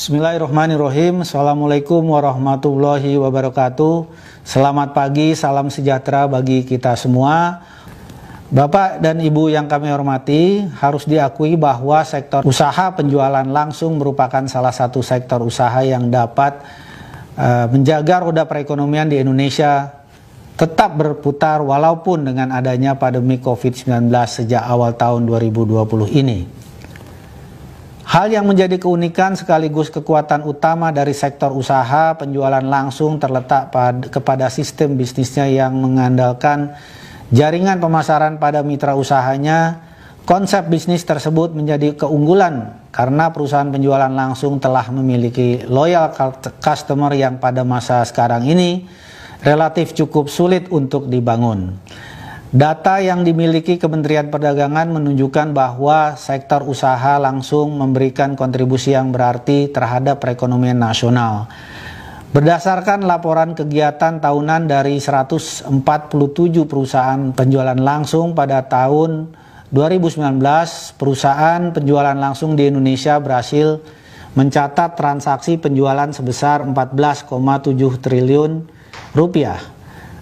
Bismillahirrahmanirrahim. Assalamualaikum warahmatullahi wabarakatuh. Selamat pagi, salam sejahtera bagi kita semua. Bapak dan Ibu yang kami hormati, harus diakui bahwa sektor usaha penjualan langsung merupakan salah satu sektor usaha yang dapat eh, menjaga roda perekonomian di Indonesia tetap berputar walaupun dengan adanya pandemi COVID-19 sejak awal tahun 2020 ini. Hal yang menjadi keunikan sekaligus kekuatan utama dari sektor usaha penjualan langsung terletak pada, kepada sistem bisnisnya yang mengandalkan jaringan pemasaran pada mitra usahanya. Konsep bisnis tersebut menjadi keunggulan karena perusahaan penjualan langsung telah memiliki loyal customer yang pada masa sekarang ini relatif cukup sulit untuk dibangun. Data yang dimiliki Kementerian Perdagangan menunjukkan bahwa sektor usaha langsung memberikan kontribusi yang berarti terhadap perekonomian nasional. Berdasarkan laporan kegiatan tahunan dari 147 perusahaan penjualan langsung pada tahun 2019, perusahaan penjualan langsung di Indonesia berhasil mencatat transaksi penjualan sebesar 14,7 triliun rupiah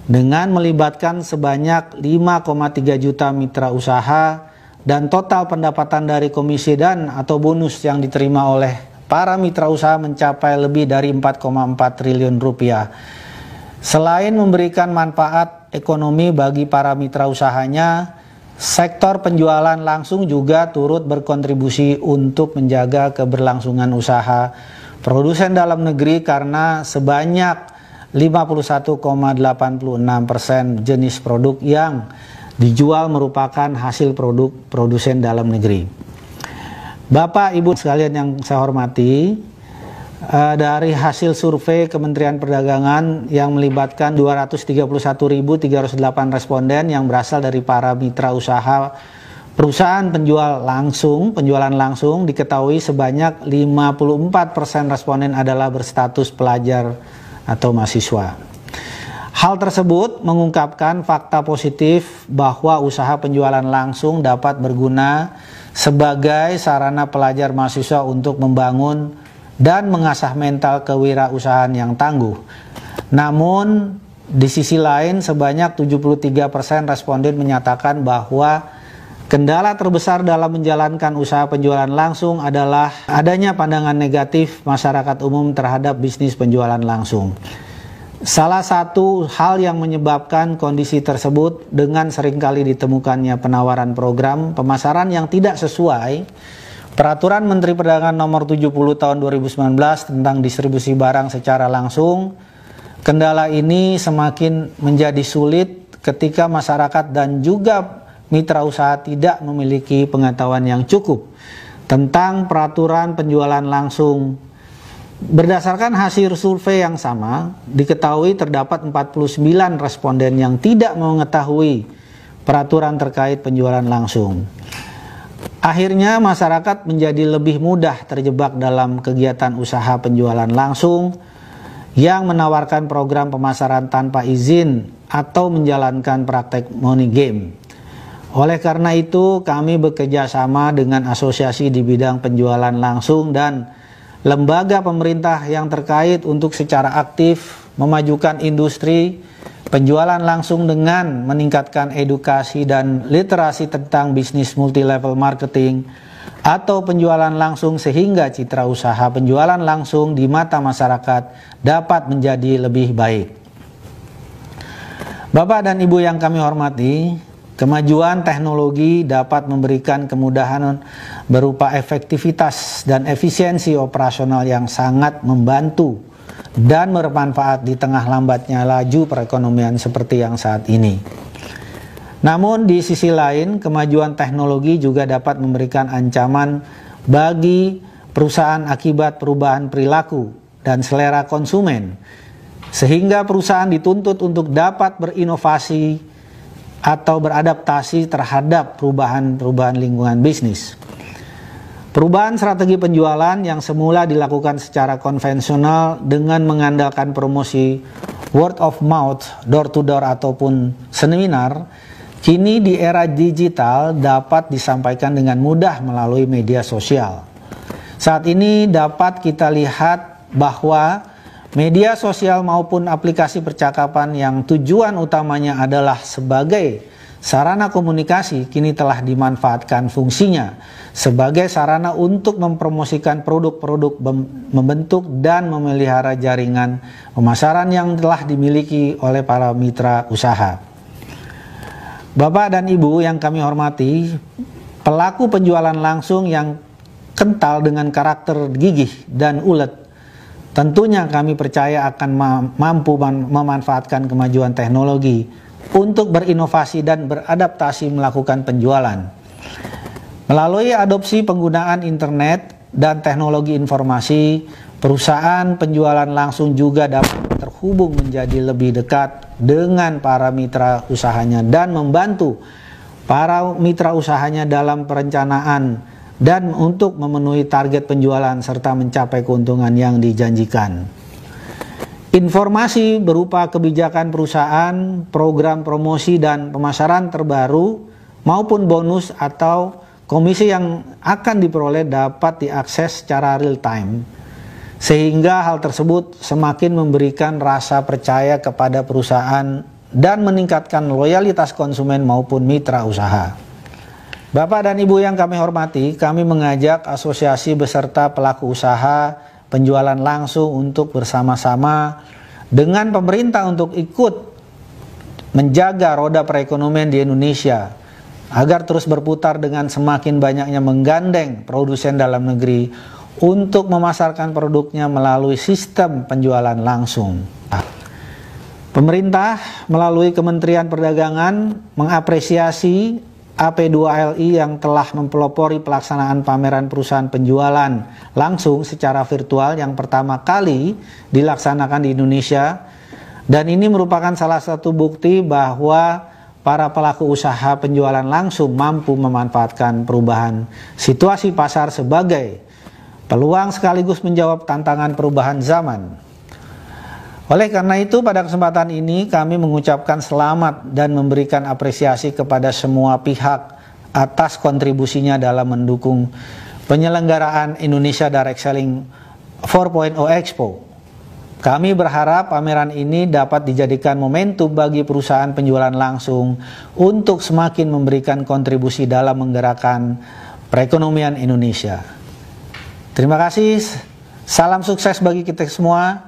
dengan melibatkan sebanyak 5,3 juta mitra usaha dan total pendapatan dari komisi dan atau bonus yang diterima oleh para mitra usaha mencapai lebih dari 4,4 triliun rupiah. Selain memberikan manfaat ekonomi bagi para mitra usahanya, sektor penjualan langsung juga turut berkontribusi untuk menjaga keberlangsungan usaha produsen dalam negeri karena sebanyak 51,86 persen jenis produk yang dijual merupakan hasil produk produsen dalam negeri. Bapak Ibu sekalian yang saya hormati, eh, dari hasil survei Kementerian Perdagangan yang melibatkan 231.308 responden yang berasal dari para mitra usaha Perusahaan penjual langsung, penjualan langsung diketahui sebanyak 54% persen responden adalah berstatus pelajar atau mahasiswa. Hal tersebut mengungkapkan fakta positif bahwa usaha penjualan langsung dapat berguna sebagai sarana pelajar mahasiswa untuk membangun dan mengasah mental kewirausahaan yang tangguh. Namun di sisi lain sebanyak 73% responden menyatakan bahwa Kendala terbesar dalam menjalankan usaha penjualan langsung adalah adanya pandangan negatif masyarakat umum terhadap bisnis penjualan langsung. Salah satu hal yang menyebabkan kondisi tersebut dengan seringkali ditemukannya penawaran program pemasaran yang tidak sesuai Peraturan Menteri Perdagangan Nomor 70 Tahun 2019 tentang distribusi barang secara langsung Kendala ini semakin menjadi sulit ketika masyarakat dan juga mitra usaha tidak memiliki pengetahuan yang cukup tentang peraturan penjualan langsung. Berdasarkan hasil survei yang sama, diketahui terdapat 49 responden yang tidak mengetahui peraturan terkait penjualan langsung. Akhirnya masyarakat menjadi lebih mudah terjebak dalam kegiatan usaha penjualan langsung yang menawarkan program pemasaran tanpa izin atau menjalankan praktek money game. Oleh karena itu, kami bekerja sama dengan asosiasi di bidang penjualan langsung dan lembaga pemerintah yang terkait untuk secara aktif memajukan industri penjualan langsung dengan meningkatkan edukasi dan literasi tentang bisnis multilevel marketing atau penjualan langsung sehingga citra usaha penjualan langsung di mata masyarakat dapat menjadi lebih baik. Bapak dan Ibu yang kami hormati, Kemajuan teknologi dapat memberikan kemudahan berupa efektivitas dan efisiensi operasional yang sangat membantu dan bermanfaat di tengah lambatnya laju perekonomian seperti yang saat ini. Namun di sisi lain, kemajuan teknologi juga dapat memberikan ancaman bagi perusahaan akibat perubahan perilaku dan selera konsumen sehingga perusahaan dituntut untuk dapat berinovasi atau beradaptasi terhadap perubahan-perubahan lingkungan bisnis. Perubahan strategi penjualan yang semula dilakukan secara konvensional dengan mengandalkan promosi word of mouth, door to door ataupun seminar, kini di era digital dapat disampaikan dengan mudah melalui media sosial. Saat ini dapat kita lihat bahwa Media sosial maupun aplikasi percakapan yang tujuan utamanya adalah sebagai sarana komunikasi kini telah dimanfaatkan fungsinya sebagai sarana untuk mempromosikan produk-produk membentuk dan memelihara jaringan pemasaran yang telah dimiliki oleh para mitra usaha. Bapak dan Ibu yang kami hormati, pelaku penjualan langsung yang kental dengan karakter gigih dan ulet Tentunya kami percaya akan mampu memanfaatkan kemajuan teknologi untuk berinovasi dan beradaptasi melakukan penjualan. Melalui adopsi penggunaan internet dan teknologi informasi, perusahaan penjualan langsung juga dapat terhubung menjadi lebih dekat dengan para mitra usahanya dan membantu para mitra usahanya dalam perencanaan dan untuk memenuhi target penjualan serta mencapai keuntungan yang dijanjikan. Informasi berupa kebijakan perusahaan, program promosi dan pemasaran terbaru maupun bonus atau komisi yang akan diperoleh dapat diakses secara real time. Sehingga hal tersebut semakin memberikan rasa percaya kepada perusahaan dan meningkatkan loyalitas konsumen maupun mitra usaha. Bapak dan Ibu yang kami hormati, kami mengajak asosiasi beserta pelaku usaha penjualan langsung untuk bersama-sama dengan pemerintah untuk ikut menjaga roda perekonomian di Indonesia agar terus berputar dengan semakin banyaknya menggandeng produsen dalam negeri untuk memasarkan produknya melalui sistem penjualan langsung. Nah, pemerintah melalui Kementerian Perdagangan mengapresiasi AP2LI yang telah mempelopori pelaksanaan pameran perusahaan penjualan langsung secara virtual yang pertama kali dilaksanakan di Indonesia dan ini merupakan salah satu bukti bahwa para pelaku usaha penjualan langsung mampu memanfaatkan perubahan situasi pasar sebagai peluang sekaligus menjawab tantangan perubahan zaman. Oleh karena itu, pada kesempatan ini kami mengucapkan selamat dan memberikan apresiasi kepada semua pihak atas kontribusinya dalam mendukung penyelenggaraan Indonesia Direct Selling 4.0 Expo. Kami berharap pameran ini dapat dijadikan momentum bagi perusahaan penjualan langsung untuk semakin memberikan kontribusi dalam menggerakkan perekonomian Indonesia. Terima kasih, salam sukses bagi kita semua.